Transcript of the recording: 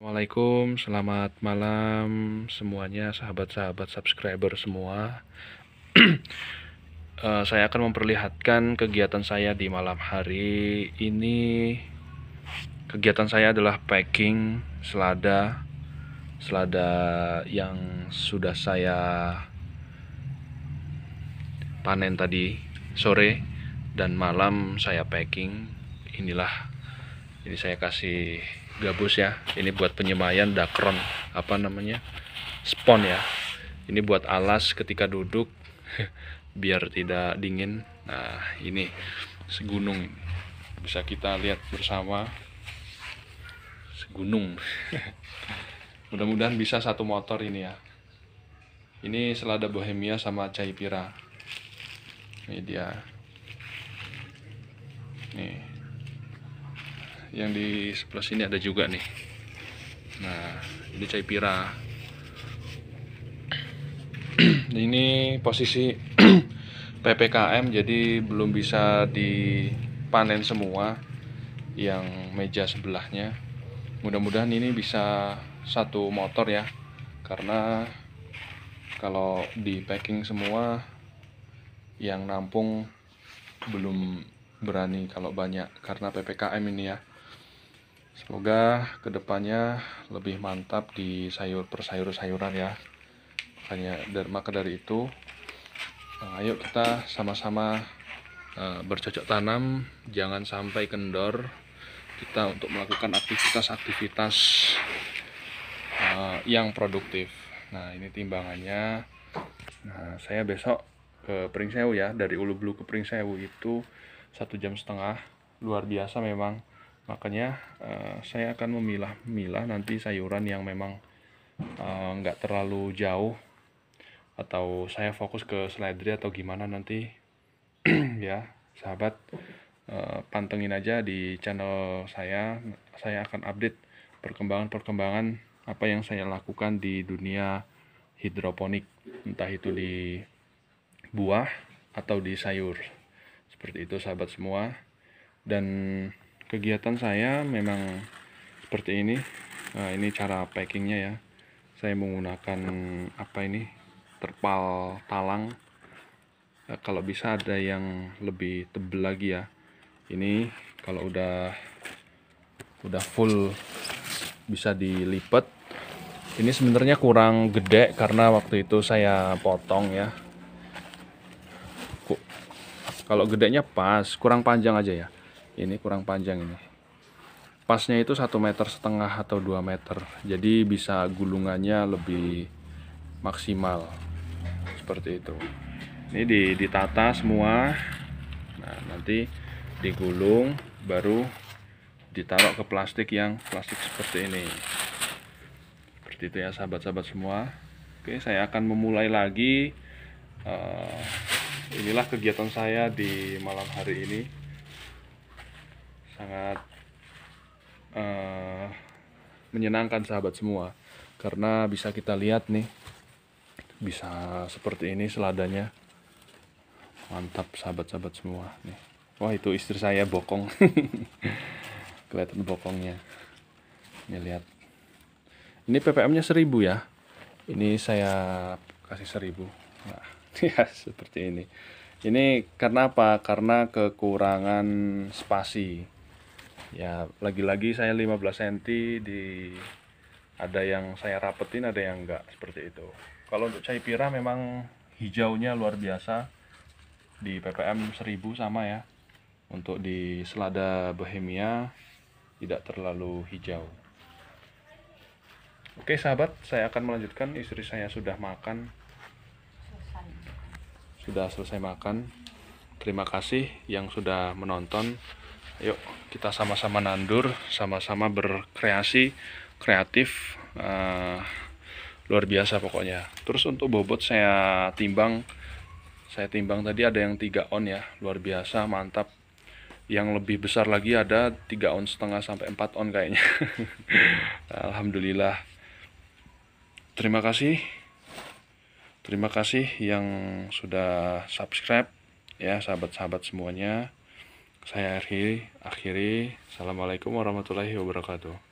Assalamualaikum, selamat malam semuanya sahabat-sahabat subscriber semua. uh, saya akan memperlihatkan kegiatan saya di malam hari ini. Kegiatan saya adalah packing selada, selada yang sudah saya panen tadi sore dan malam saya packing. Inilah ini saya kasih gabus ya ini buat penyemayan dakron apa namanya spon ya ini buat alas ketika duduk biar tidak dingin nah ini segunung bisa kita lihat bersama segunung mudah-mudahan bisa satu motor ini ya ini selada bohemia sama caipira ini dia nih yang di sebelah sini ada juga nih nah ini cai pira ini posisi PPKM jadi belum bisa dipanen semua yang meja sebelahnya mudah-mudahan ini bisa satu motor ya karena kalau di packing semua yang nampung belum berani kalau banyak karena PPKM ini ya semoga kedepannya lebih mantap di sayur persayur sayuran ya makanya dan maka dari itu nah, ayo kita sama-sama uh, bercocok tanam jangan sampai kendor kita untuk melakukan aktivitas-aktivitas uh, yang produktif nah ini timbangannya nah saya besok ke Pringsewu ya dari Ulu Bulu ke Pringsewu itu satu jam setengah luar biasa memang makanya uh, saya akan memilah-milah nanti sayuran yang memang eh, nggak uh, terlalu jauh atau saya fokus ke seledri atau gimana nanti ya sahabat uh, pantengin aja di channel saya saya akan update perkembangan-perkembangan apa yang saya lakukan di dunia hidroponik entah itu di buah atau di sayur seperti itu sahabat semua dan kegiatan saya memang seperti ini nah, ini cara packingnya ya saya menggunakan apa ini terpal talang nah, kalau bisa ada yang lebih tebel lagi ya ini kalau udah udah full bisa dilipat ini sebenarnya kurang gede karena waktu itu saya potong ya kalau gedenya pas kurang panjang aja ya ini kurang panjang ini pasnya itu satu meter setengah atau 2 meter jadi bisa gulungannya lebih maksimal seperti itu ini ditata semua nah nanti digulung baru ditaruh ke plastik yang plastik seperti ini seperti itu ya sahabat-sahabat semua oke saya akan memulai lagi uh, inilah kegiatan saya di malam hari ini sangat uh, menyenangkan sahabat semua karena bisa kita lihat nih bisa seperti ini seladanya mantap sahabat-sahabat semua nih wah itu istri saya bokong kelihatan bokongnya ini lihat ini ppm nya seribu ya ini saya kasih seribu nah, ya seperti ini ini karena apa karena kekurangan spasi ya lagi-lagi saya 15 cm di ada yang saya rapetin ada yang enggak seperti itu kalau untuk cahaya pira memang hijaunya luar biasa di ppm 1000 sama ya untuk di selada bohemia tidak terlalu hijau oke sahabat saya akan melanjutkan istri saya sudah makan sudah selesai makan terima kasih yang sudah menonton yuk kita sama-sama nandur sama-sama berkreasi kreatif uh, luar biasa pokoknya terus untuk bobot saya timbang saya timbang tadi ada yang 3 on ya luar biasa mantap yang lebih besar lagi ada 3 on setengah sampai 4 on kayaknya Alhamdulillah terima kasih terima kasih yang sudah subscribe ya sahabat-sahabat semuanya saya akhiri, akhiri. Assalamualaikum warahmatullahi wabarakatuh.